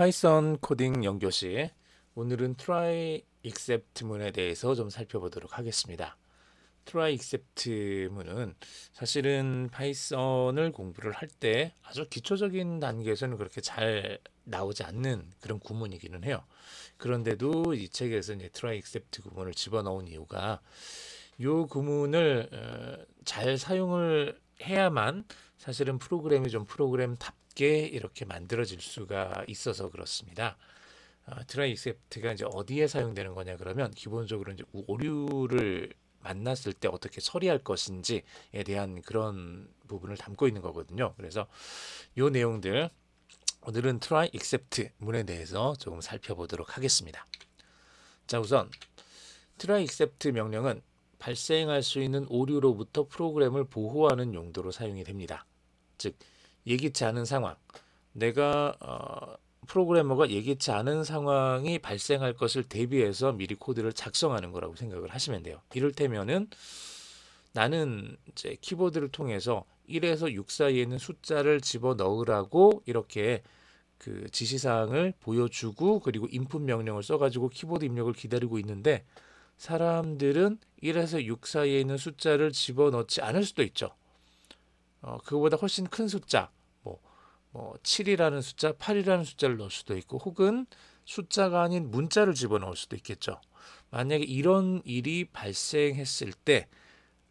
파이썬 코딩 연교시 오늘은 try except 문에 대해서 좀 살펴보도록 하겠습니다. try except 문은 사실은 파이썬을 공부를 할 때 아주 기초적인 단계에서는 그렇게 잘 나오지 않는 그런 구문이기는 해요. 그런데도 이 책에서 이제 try except 구문을 집어넣은 이유가 이 구문을 어, 잘 사용을 해야만 사실은 프로그램이 좀 프로그램 탑 쉽게 이렇게 만들어질 수가 있어서 그렇습니다. 어, 트라이셉트가 이제 어디에 사용되는 거냐 그러면 기본적으로 이제 오류를 만났을 때 어떻게 처리할 것인지에 대한 그런 부분을 담고 있는 거거든요. 그래서 요 내용들 오늘은 트라이 e 셉트 문에 대해서 조금 살펴보도록 하겠습니다. 자 우선 트라이 e 셉트 명령은 발생할 수 있는 오류로부터 프로그램을 보호하는 용도로 사용이 됩니다. 즉 예기치 않은 상황, 내가 어, 프로그래머가 예기치 않은 상황이 발생할 것을 대비해서 미리 코드를 작성하는 거라고 생각을 하시면 돼요. 이를테면은 나는 이제 키보드를 통해서 1에서 6 사이에 있는 숫자를 집어 넣으라고 이렇게 그 지시사항을 보여주고 그리고 인풋 명령을 써가지고 키보드 입력을 기다리고 있는데 사람들은 1에서 6 사이에 있는 숫자를 집어 넣지 않을 수도 있죠. 어, 그거보다 훨씬 큰 숫자 뭐, 뭐 7이라는 숫자, 8이라는 숫자를 넣을 수도 있고 혹은 숫자가 아닌 문자를 집어넣을 수도 있겠죠. 만약에 이런 일이 발생했을 때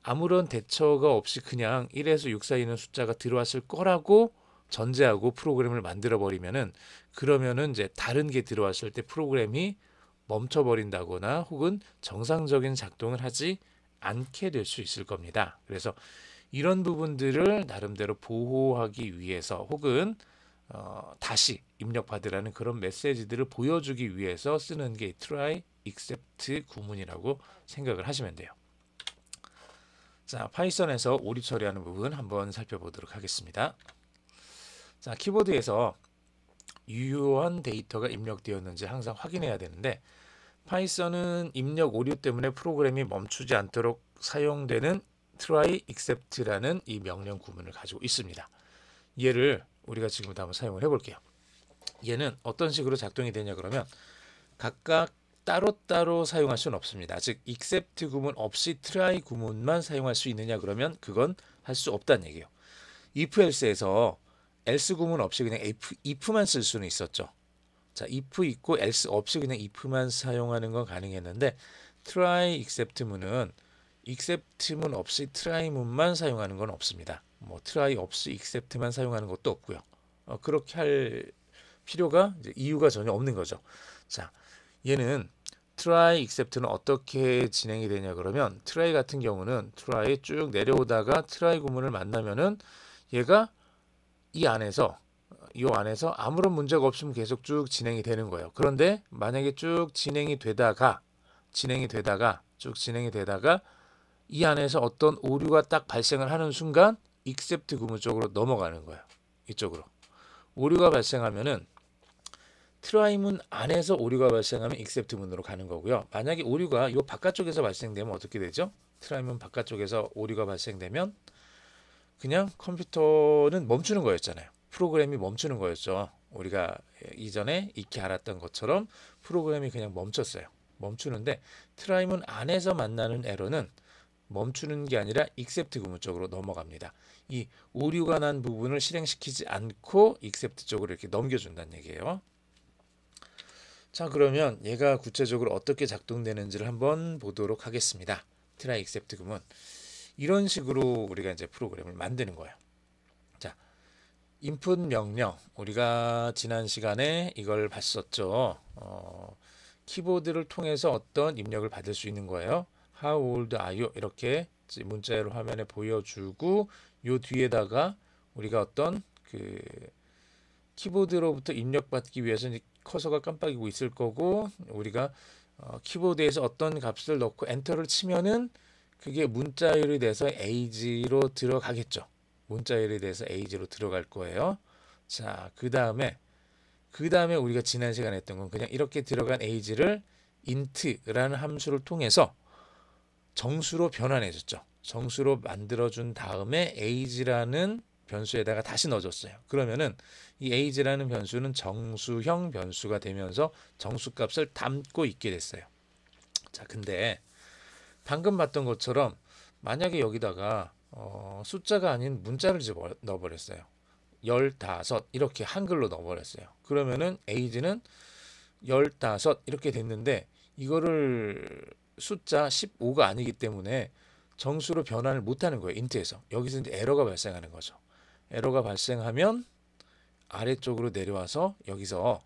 아무런 대처가 없이 그냥 1에서 6 사이는 숫자가 들어왔을 거라고 전제하고 프로그램을 만들어 버리면은 그러면은 이제 다른 게 들어왔을 때 프로그램이 멈춰 버린다거나 혹은 정상적인 작동을 하지 않게 될 수 있을 겁니다. 그래서 이런 부분들을 나름대로 보호하기 위해서 혹은 어, 다시 입력받으라는 그런 메시지들을 보여주기 위해서 쓰는 게 try except 구문이라고 생각을 하시면 돼요. 자, 파이썬에서 오류 처리하는 부분 한번 살펴보도록 하겠습니다. 자, 키보드에서 유효한 데이터가 입력되었는지 항상 확인해야 되는데 파이썬은 입력 오류 때문에 프로그램이 멈추지 않도록 사용되는 try except라는 이 명령 구문을 가지고 있습니다. 얘를 우리가 지금부터 한번 사용을 해볼게요. 얘는 어떤 식으로 작동이 되냐 그러면 각각 따로따로 사용할 수는 없습니다. 즉 except 구문 없이 try 구문만 사용할 수 있느냐 그러면 그건 할 수 없다는 얘기예요. if else에서 else 구문 없이 그냥 if, if만 쓸 수는 있었죠. 자, if 있고 else 없이 그냥 if만 사용하는 건 가능했는데 try except문은 익셉트문 없이 트라이문만 사용하는 건 없습니다. 뭐 트라이 없이 익셉트만 사용하는 것도 없고요. 어, 그렇게 할 필요가 이유가 전혀 없는 거죠. 자, 얘는 try except는 어떻게 진행이 되냐 그러면 try 같은 경우는 try 쭉 내려오다가 try 구문을 만나면은 얘가 이 안에서 이 안에서 아무런 문제가 없으면 계속 쭉 진행이 되는 거예요. 그런데 만약에 쭉 진행이 되다가 진행이 되다가 쭉 진행이 되다가 이 안에서 어떤 오류가 딱 발생을 하는 순간 익셉트 구문 쪽으로 넘어가는 거예요. 이쪽으로. 오류가 발생하면은 트라이문 안에서 오류가 발생하면 익셉트 문으로 가는 거고요. 만약에 오류가 이 바깥쪽에서 발생되면 어떻게 되죠? 트라이문 바깥쪽에서 오류가 발생되면 그냥 컴퓨터는 멈추는 거였잖아요. 프로그램이 멈추는 거였죠. 우리가 이전에 익히 알았던 것처럼 프로그램이 그냥 멈췄어요. 멈추는데 트라이문 안에서 만나는 에러는 멈추는 게 아니라 익셉트 구문 쪽으로 넘어갑니다. 이 오류가 난 부분을 실행시키지 않고 익셉트 쪽으로 이렇게 넘겨준다는 얘기예요. 자 그러면 얘가 구체적으로 어떻게 작동되는지를 한번 보도록 하겠습니다. try e x c 구문 이런 식으로 우리가 이제 프로그램을 만드는 거예요. 자 i n 명령 우리가 지난 시간에 이걸 봤었죠. 어, 키보드를 통해서 어떤 입력을 받을 수 있는 거예요. How old are you? 이렇게 문자로 화면에 보여주고 요 뒤에다가 우리가 어떤 그 키보드로부터 입력받기 위해서는 커서가 깜빡이고 있을 거고 우리가 어, 키보드에서 어떤 값을 넣고 엔터를 치면은 그게 문자열이 돼서 age로 들어가겠죠. 문자열이 돼서 age로 들어갈 거예요. 자, 그 다음에 그 다음에 우리가 지난 시간에 했던 건 그냥 이렇게 들어간 age를 int라는 함수를 통해서 정수로 변환해줬죠. 정수로 만들어준 다음에 age라는 변수에다가 다시 넣어줬어요. 그러면은 이 age라는 변수는 정수형 변수가 되면서 정수값을 담고 있게 됐어요. 자, 근데 방금 봤던 것처럼 만약에 여기다가 어, 숫자가 아닌 문자를 집어 넣어버렸어요. 열다섯 이렇게 한글로 넣어버렸어요. 그러면은 age는 열다섯 이렇게 됐는데 이거를 숫자 15가 아니기 때문에 정수로 변환을 못하는 거예요. 인트에서. 여기서 이제 에러가 발생하는 거죠. 에러가 발생하면 아래쪽으로 내려와서 여기서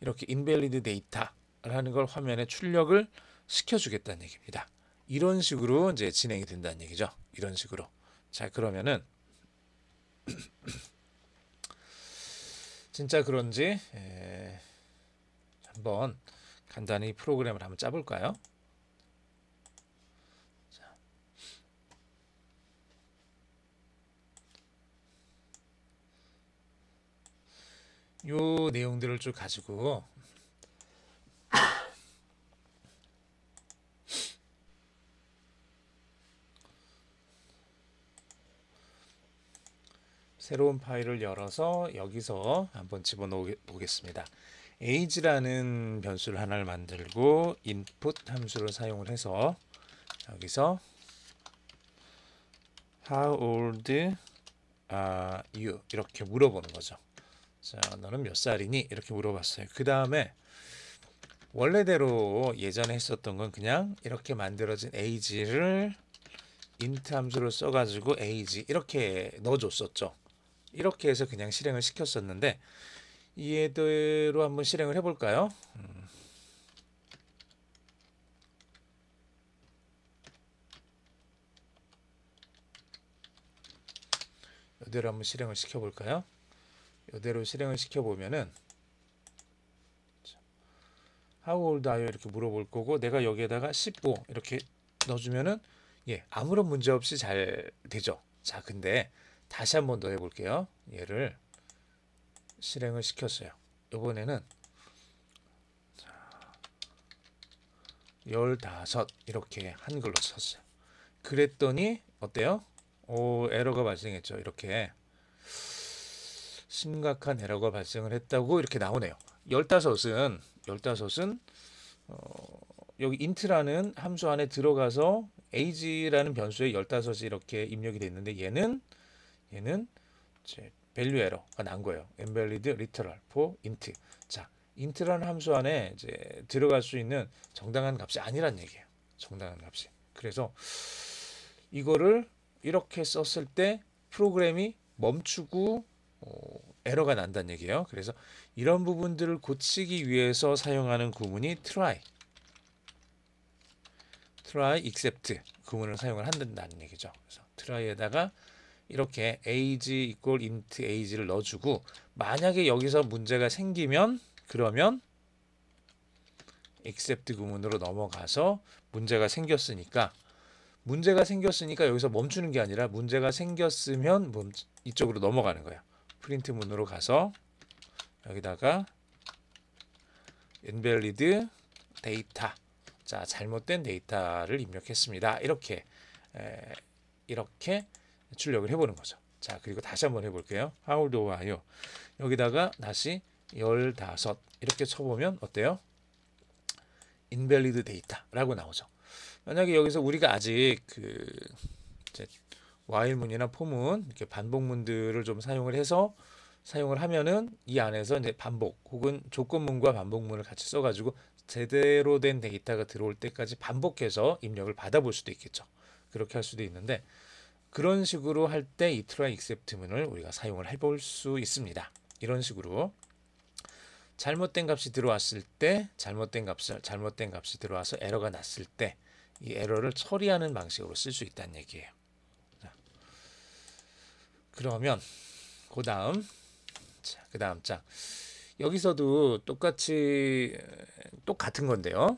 이렇게 인벨리드 데이터라는 걸 화면에 출력을 시켜주겠다는 얘기입니다. 이런 식으로 이제 진행이 된다는 얘기죠. 이런 식으로. 자 그러면은 진짜 그런지 한번 간단히 프로그램을 한번 짜볼까요? 요 내용들을 쭉 가지고 새로운 파일을 열어서 여기서 한번 집어넣어 보겠습니다. age라는 변수를 하나를 만들고 input 함수를 사용을 해서 여기서 how old are you 이렇게 물어보는 거죠. 자, 너는 몇 살이니? 이렇게 물어봤어요. 그 다음에 원래대로 예전에 했었던 건 그냥 이렇게 만들어진 age를 인트 함수를 써가지고 age 이렇게 넣어줬었죠. 이렇게 해서 그냥 실행을 시켰었는데 이해대로 한번 실행을 해볼까요? 음. 이대로 한번 실행을 시켜볼까요? 이대로 실행을 시켜보면은 How old are you? 이렇게 물어볼 거고 내가 여기에다가 15 이렇게 넣어주면은 예 아무런 문제 없이 잘 되죠. 자 근데 다시 한번 더 해볼게요. 얘를 실행을 시켰어요. 이번에는 15 이렇게 한글로 썼어요. 그랬더니 어때요? 오 에러가 발생했죠. 이렇게 심각한 에러가 발생을 했다고 이렇게 나오네요. 열다은열다은 어, 여기 인트라는 함수 안에 들어가서 age라는 변수에 열다이 이렇게 입력이 돼는데 얘는 얘는 이제 밸류 에러가 난 거예요. 엠벨리드 리터럴 포 인트. 자, 인트라는 함수 안에 이제 들어갈 수 있는 정당한 값이 아니란 얘기예요. 정당한 값이. 그래서 이거를 이렇게 썼을 때 프로그램이 멈추고 어, 에러가 난다는 얘기예요. 그래서 이런 부분들을 고치기 위해서 사용하는 구문이 try, try except 구문을 사용을 한다는 얘기죠. 그래서 try에다가 이렇게 age equal int age를 넣어주고 만약에 여기서 문제가 생기면 그러면 except 구문으로 넘어가서 문제가 생겼으니까 문제가 생겼으니까 여기서 멈추는 게 아니라 문제가 생겼으면 이쪽으로 넘어가는 거예요 프린트 문으로 가서 여기다가 invalid 데이터 자 잘못된 데이터를 입력했습니다 이렇게 에, 이렇게 출력을 해보는 거죠 자 그리고 다시 한번 해볼게요 how do I 여기다가 다시 15 이렇게 쳐보면 어때요 invalid 데이터라고 나오죠 만약에 여기서 우리가 아직 그와 h 문이나포문 이렇게 반복문들을 좀 사용을 해서 사용을 하면은 이 안에서 이제 반복 혹은 조건문과 반복문을 같이 써가지고 제대로 된 데이터가 들어올 때까지 반복해서 입력을 받아볼 수도 있겠죠. 그렇게 할 수도 있는데 그런 식으로 할 때 이 try except문을 우리가 사용을 해볼 수 있습니다. 이런 식으로 잘못된 값이 들어왔을 때 잘못된 값을 잘못된 값이 들어와서 에러가 났을 때 이 에러를 처리하는 방식으로 쓸 수 있다는 얘기예요. 그러면 그 다음 자, 그 다음 장 여기서도 똑같이 똑같은 건데요.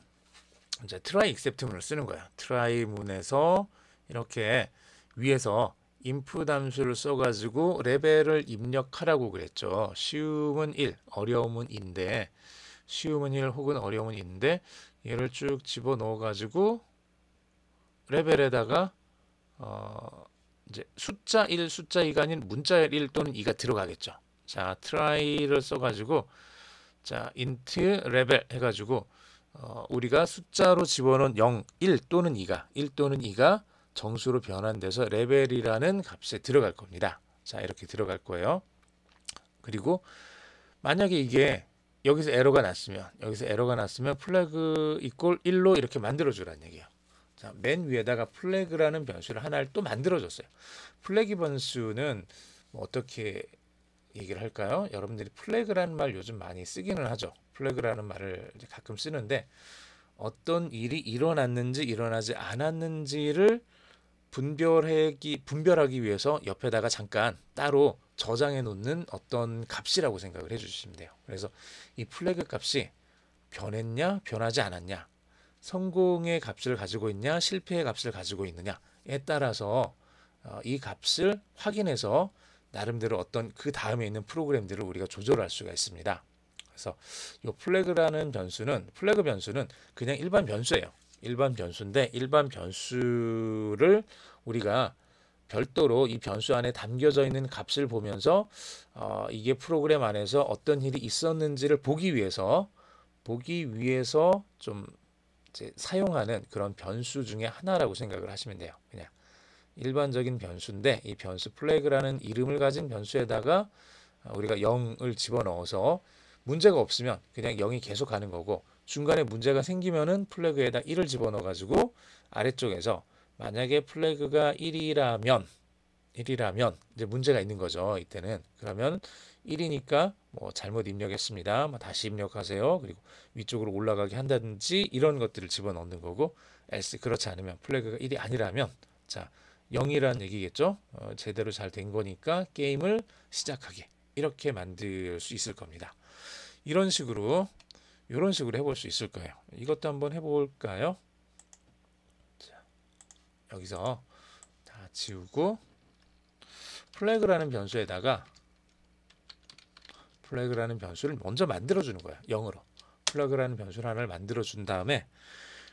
이제 try except문을 쓰는 거야. try 문에서 이렇게 위에서 인풋 함수를 써가지고 레벨을 입력하라고 그랬죠. 쉬움은 1, 어려움은 2인데 쉬움은 1 혹은 어려움은 2인데 얘를 쭉 집어넣어가지고 레벨에다가 어, 이제 숫자 1, 숫자 2가 아닌 문자 1 또는 2가 들어가겠죠. 자, try를 써가지고 자, int level 해가지고 어, 우리가 숫자로 집어넣은 0, 1 또는 2가 1 또는 2가 정수로 변환돼서 레벨이라는 값에 들어갈 겁니다. 자, 이렇게 들어갈 거예요. 그리고 만약에 이게 여기서 에러가 났으면 여기서 에러가 났으면 플래그 이꼴 1로 이렇게 만들어 주라는 얘기예요. 자, 맨 위에다가 플래그라는 변수를 하나를 또 만들어줬어요. 플래그 변수는 뭐 어떻게 얘기를 할까요? 여러분들이 플래그라는 말 요즘 많이 쓰기는 하죠. 플래그라는 말을 가끔 쓰는데 어떤 일이 일어났는지 일어나지 않았는지를 분별하기 분별하기 위해서 옆에다가 잠깐 따로 저장해 놓는 어떤 값이라고 생각을 해주시면 돼요. 그래서 이 플래그 값이 변했냐 변하지 않았냐 성공의 값을 가지고 있냐 실패의 값을 가지고 있느냐에 따라서 어, 이 값을 확인해서 나름대로 어떤 그 다음에 있는 프로그램들을 우리가 조절할 수가 있습니다. 그래서 이 플래그라는 변수는 플래그 변수는 그냥 일반 변수예요. 일반 변수인데 일반 변수를 우리가 별도로 이 변수 안에 담겨져 있는 값을 보면서 어, 이게 프로그램 안에서 어떤 일이 있었는지를 보기 위해서 보기 위해서 좀 사용하는 그런 변수 중에 하나라고 생각을 하시면 돼요. 그냥 일반적인 변수인데 이 변수 플래그라는 이름을 가진 변수에다가 우리가 0을 집어넣어서 문제가 없으면 그냥 0이 계속 가는 거고 중간에 문제가 생기면은 플래그에다 1을 집어넣어 가지고 아래쪽에서 만약에 플래그가 1이라면 1이라면 이제 문제가 있는 거죠. 이때는 그러면 1이니까 뭐 잘못 입력했습니다. 뭐 다시 입력하세요. 그리고 위쪽으로 올라가게 한다든지 이런 것들을 집어넣는 거고 else 그렇지 않으면 플래그가 1이 아니라면 자 0이란 얘기겠죠. 어, 제대로 잘 된 거니까 게임을 시작하게 이렇게 만들 수 있을 겁니다. 이런 식으로 이런 식으로 해볼 수 있을 거예요. 이것도 한번 해볼까요? 자, 여기서 다 지우고 플래그라는 변수에다가 플래그라는 변수를 먼저 만들어 주는 거야. 0으로. 플래그라는 변수를 하나를 만들어 준 다음에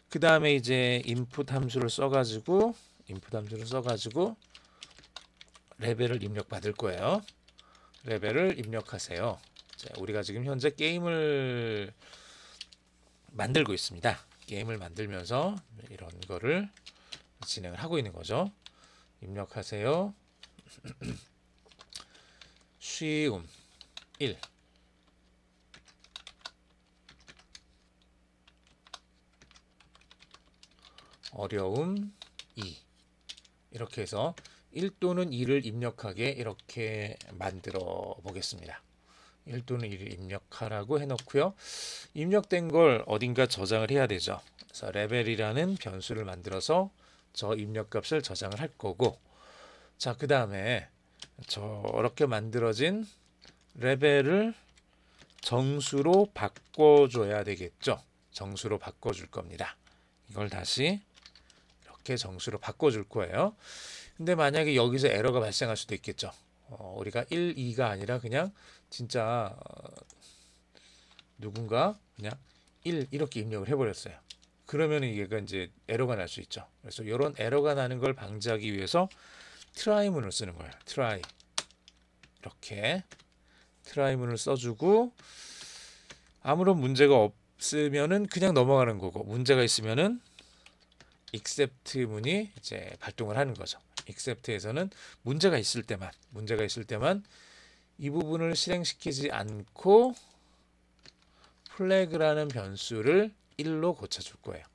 그 다음에 이제 인풋 함수를 써가지고 인풋 함수를 써가지고 레벨을 입력 받을 거예요. 레벨을 입력하세요. 자, 우리가 지금 현재 게임을 만들고 있습니다. 게임을 만들면서 이런 거를 진행을 하고 있는 거죠. 입력하세요. 쉬움 1 어려움 2 이렇게 해서 1 또는 2를 입력하게 이렇게 만들어 보겠습니다. 1 또는 2를 입력하라고 해놓고요. 입력된 걸 어딘가 저장을 해야 되죠. 그래서 레벨이라는 변수를 만들어서 저 입력값을 저장을 할 거고 자그 다음에 저렇게 만들어진 레벨을 정수로 바꿔줘야 되겠죠. 정수로 바꿔줄 겁니다. 이걸 다시 이렇게 정수로 바꿔줄 거예요. 근데 만약에 여기서 에러가 발생할 수도 있겠죠. 어, 우리가 1, 2가 아니라 그냥 진짜 어, 누군가 그냥 1 이렇게 입력을 해버렸어요. 그러면 얘가 이제 에러가 날 수 있죠. 그래서 이런 에러가 나는 걸 방지하기 위해서 트라이문을 쓰는 거예요. 트라이 이렇게 트라이문을 써주고 아무런 문제가 없으면은 그냥 넘어가는 거고 문제가 있으면은 except 문이 이제 발동을 하는 거죠. except에서는 문제가 있을 때만 문제가 있을 때만 이 부분을 실행시키지 않고 플래그라는 변수를 1로 고쳐줄 거예요.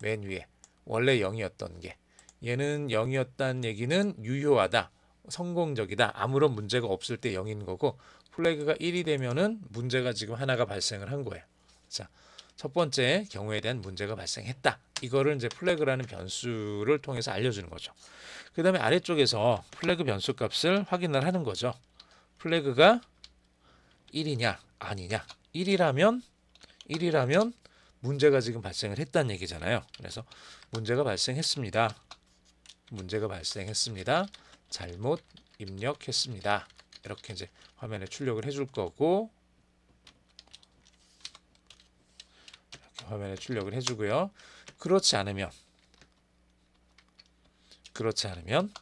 맨 위에 원래 0이었던 게 얘는 0이었다는 얘기는 유효하다. 성공적이다. 아무런 문제가 없을 때 0인 거고 플래그가 1이 되면은 문제가 지금 하나가 발생을 한 거예요. 자, 첫 번째 경우에 대한 문제가 발생했다. 이거를 이제 플래그라는 변수를 통해서 알려주는 거죠. 그 다음에 아래쪽에서 플래그 변수 값을 확인을 하는 거죠. 플래그가 1이냐 아니냐 1이라면 1이라면 문제가 지금 발생을 했다는 얘기잖아요. 그래서 문제가 발생했습니다. 문제가 발생했습니다. 잘못 입력했습니다. 이렇게 이제 화면에 출력을 해 줄 거고 화면에 출력을 해주고요. 그렇지 않으면 그렇지 않으면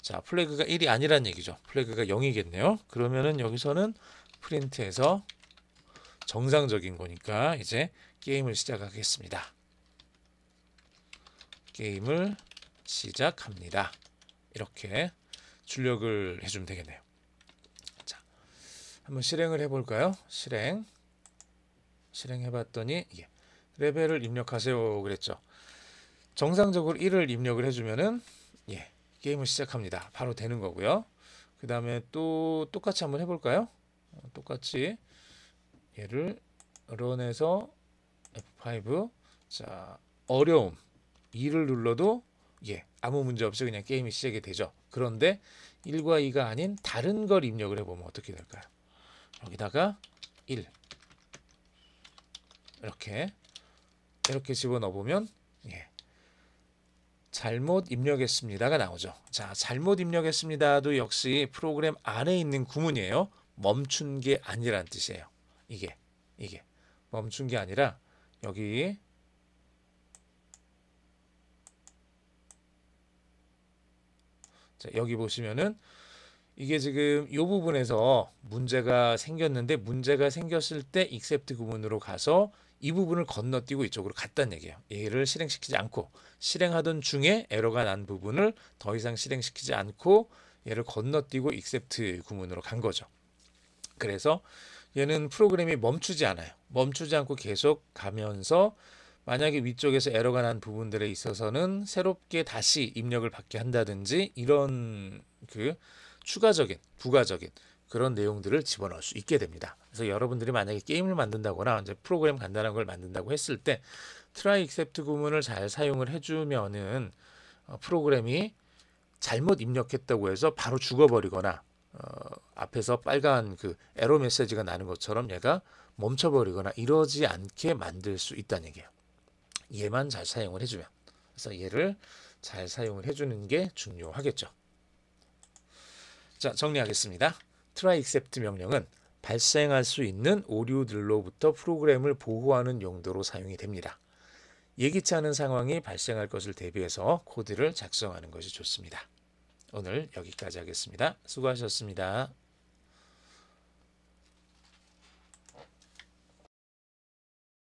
자 플래그가 1이 아니란 얘기죠. 플래그가 0이겠네요. 그러면은 여기서는 프린트해서 정상적인 거니까 이제 게임을 시작하겠습니다. 게임을 시작합니다. 이렇게 출력을 해주면 되겠네요. 자, 한번 실행을 해볼까요? 실행. 실행해봤더니 예, 레벨을 입력하세요 그랬죠. 정상적으로 1을 입력을 해주면은 예, 게임을 시작합니다. 바로 되는 거고요. 그 다음에 또 똑같이 한번 해볼까요? 어, 똑같이 얘를 런에서 F5 자 어려움 2를 눌러도 예, 아무 문제 없이 그냥 게임이 시작이 되죠. 그런데 1과 2가 아닌 다른 걸 입력을 해보면 어떻게 될까요? 여기다가 1 이렇게 이렇게 집어넣어보면 예, 잘못 입력했습니다가 나오죠. 자, 잘못 입력했습니다도 역시 프로그램 안에 있는 구문이에요. 멈춘 게 아니란 뜻이에요. 이게 이게 멈춘 게 아니라 여기 자, 여기 보시면은 이게 지금 이 부분에서 문제가 생겼는데 문제가 생겼을 때 except 구문으로 가서 이 부분을 건너뛰고 이쪽으로 갔다는 얘기예요. 얘를 실행시키지 않고 실행하던 중에 에러가 난 부분을 더 이상 실행시키지 않고 얘를 건너뛰고 except 구문으로 간 거죠. 그래서 얘는 프로그램이 멈추지 않아요. 멈추지 않고 계속 가면서 만약에 위쪽에서 에러가 난 부분들에 있어서는 새롭게 다시 입력을 받게 한다든지 이런 그 추가적인 부가적인 그런 내용들을 집어넣을 수 있게 됩니다. 그래서 여러분들이 만약에 게임을 만든다거나 이제 프로그램 간단한 걸 만든다고 했을 때 트라이 e 셉트 구문을 잘 사용을 해주면은 어, 프로그램이 잘못 입력했다고 해서 바로 죽어버리거나 어, 앞에서 빨간 그 에러 메시지가 나는 것처럼 얘가 멈춰버리거나 이러지 않게 만들 수 있다는 얘기예요. 얘만 잘 사용을 해주면 그래서 얘를 잘 사용을 해주는 게 중요하겠죠. 자 정리하겠습니다. try except 명령은 발생할 수 있는 오류들로부터 프로그램을 보호하는 용도로 사용이 됩니다. 예기치 않은 상황이 발생할 것을 대비해서 코드를 작성하는 것이 좋습니다. 오늘 여기까지 하겠습니다. 수고하셨습니다.